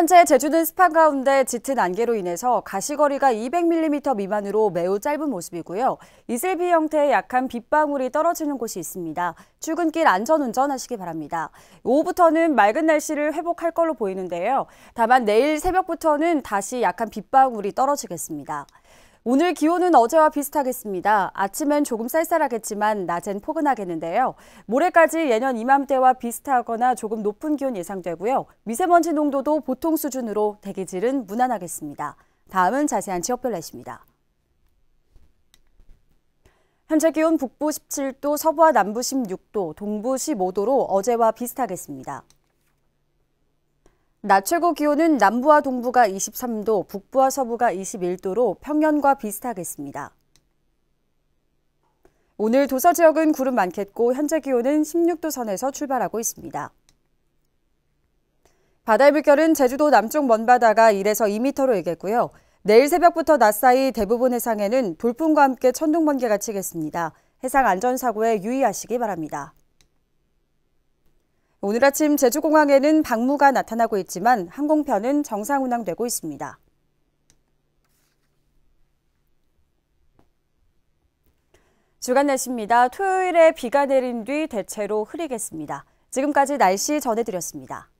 현재 제주는 습한 가운데 짙은 안개로 인해서 가시거리가 200mm 미만으로 매우 짧은 모습이고요. 이슬비 형태의 약한 빗방울이 떨어지는 곳이 있습니다. 출근길 안전운전하시기 바랍니다. 오후부터는 맑은 날씨를 회복할 걸로 보이는데요. 다만 내일 새벽부터는 다시 약한 빗방울이 떨어지겠습니다. 오늘 기온은 어제와 비슷하겠습니다. 아침엔 조금 쌀쌀하겠지만 낮엔 포근하겠는데요. 모레까지 예년 이맘때와 비슷하거나 조금 높은 기온 예상되고요. 미세먼지 농도도 보통 수준으로 대기질은 무난하겠습니다. 다음은 자세한 지역별 날씨입니다. 현재 기온 북부 17도, 서부와 남부 16도, 동부 15도로 어제와 비슷하겠습니다. 낮 최고 기온은 남부와 동부가 23도, 북부와 서부가 21도로 평년과 비슷하겠습니다. 오늘 도서 지역은 구름 많겠고 현재 기온은 16도 선에서 출발하고 있습니다. 바다의 물결은 제주도 남쪽 먼바다가 1에서 2m로 일겠고요. 내일 새벽부터 낮 사이 대부분 해상에는 돌풍과 함께 천둥번개가 치겠습니다. 해상 안전사고에 유의하시기 바랍니다. 오늘 아침 제주공항에는 방무가 나타나고 있지만 항공편은 정상 운항되고 있습니다. 주간 날씨입니다. 토요일에 비가 내린 뒤 대체로 흐리겠습니다. 지금까지 날씨 전해드렸습니다.